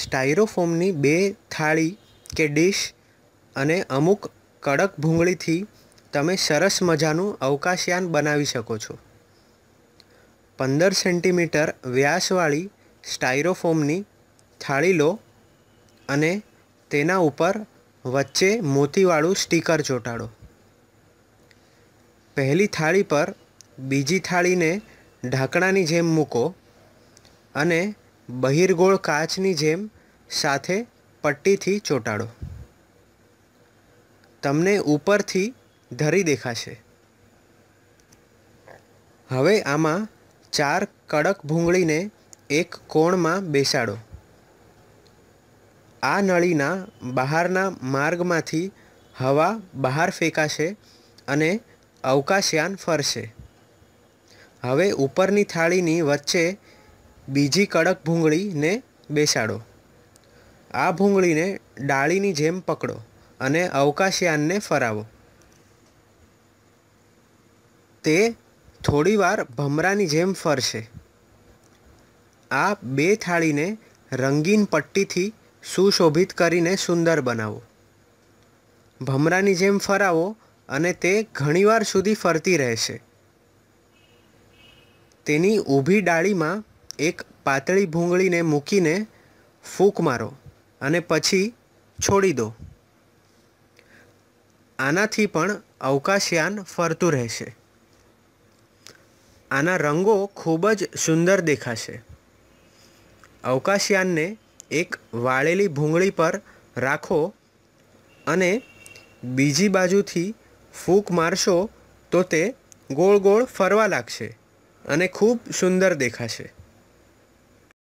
સ્ટાયરોફોમની બે થાળી કે ડીશ અને અમુક કડક ભૂંગળીથી તમે સરસ મજાનું અવકાશયાન બનાવી શકો છો પંદર સેન્ટીમીટર વ્યાસવાળી સ્ટાયરોફોમની થાળી લો અને તેના ઉપર વચ્ચે મોતીવાળું સ્ટીકર ચોંટાડો પહેલી થાળી પર બીજી થાળીને ઢાંકણાની જેમ મૂકો અને બહિર્ગોળ કાચની જેમ સાથે પટ્ટીથી ચોંટાડો તમને ઉપરથી ધરી દેખાશે હવે આમાં ચાર કડક ભૂંગળીને એક કોણમાં બેસાડો આ નળીના બહારના માર્ગમાંથી હવા બહાર ફેંકાશે અને અવકાશયાન ફરશે હવે ઉપરની થાળીની વચ્ચે બીજી કડક ભૂંગળીને બેસાડો આ ભૂંગળીને ડાળીની જેમ પકડો અને અવકાશયાનને ફરાવો તે થોડીવાર ભમરાની જેમ ફરશે આ બે થાળીને રંગીન પટ્ટીથી સુશોભિત કરીને સુંદર બનાવો ભમરાની જેમ ફરાવો અને તે ઘણીવાર સુધી ફરતી રહેશે તેની ઊભી ડાળીમાં એક પાતળી ભૂંગળીને મૂકીને ફૂંક મારો અને પછી છોડી દો આનાથી પણ અવકાશયાન ફરતું રહેશે આના રંગો ખૂબ જ સુંદર દેખાશે અવકાશયાનને એક વાળેલી ભૂંગળી પર રાખો અને બીજી બાજુથી ફૂંક મારશો તો તે ગોળ ગોળ ફરવા લાગશે અને ખૂબ સુંદર દેખાશે